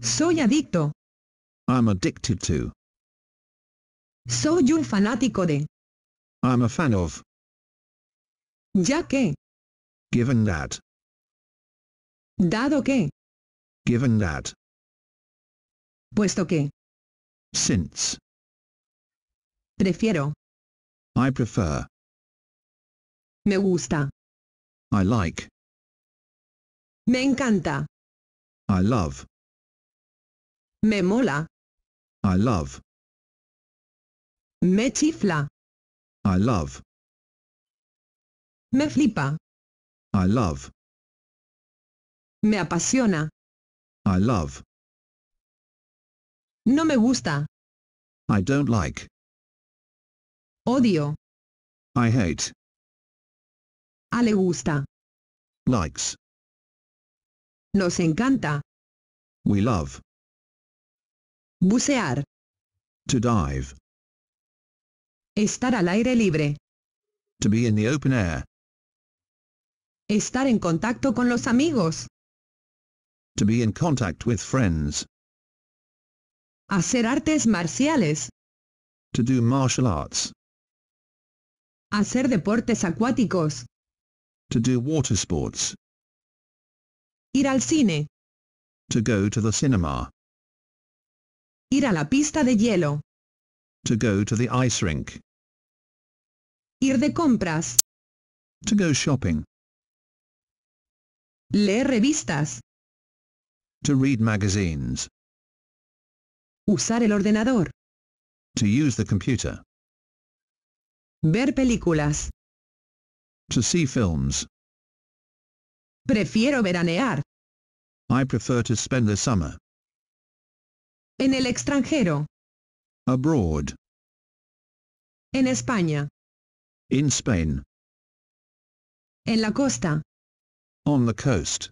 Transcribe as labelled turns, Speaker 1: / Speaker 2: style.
Speaker 1: Soy adicto. I'm addicted to. Soy un fanático de. I'm a fan of. Ya que. Given that. Dado que. Given that. Puesto que. Since. Prefiero. I prefer. Me gusta. I like. Me encanta. I love. Me mola. I love. Me chifla. I love. Me flipa. I love. Me apasiona. I love. No me gusta. I don't like. Odio. I hate. A le gusta. Likes. Nos encanta. We love. Bucear. To dive. Estar al aire libre. To be in the open air. Estar en contacto con los amigos. To be in contact with friends. Hacer artes marciales. To do martial arts. Hacer deportes acuáticos. To do water sports. Ir al cine. To go to the cinema. Ir a la pista de hielo. To go to the ice rink. Ir de compras. To go shopping. Leer revistas. To read magazines. Usar el ordenador. To use the computer. Ver películas. To see films. Prefiero veranear. I prefer to spend the summer. En el extranjero. Abroad. En España. In Spain. En la costa. On the coast.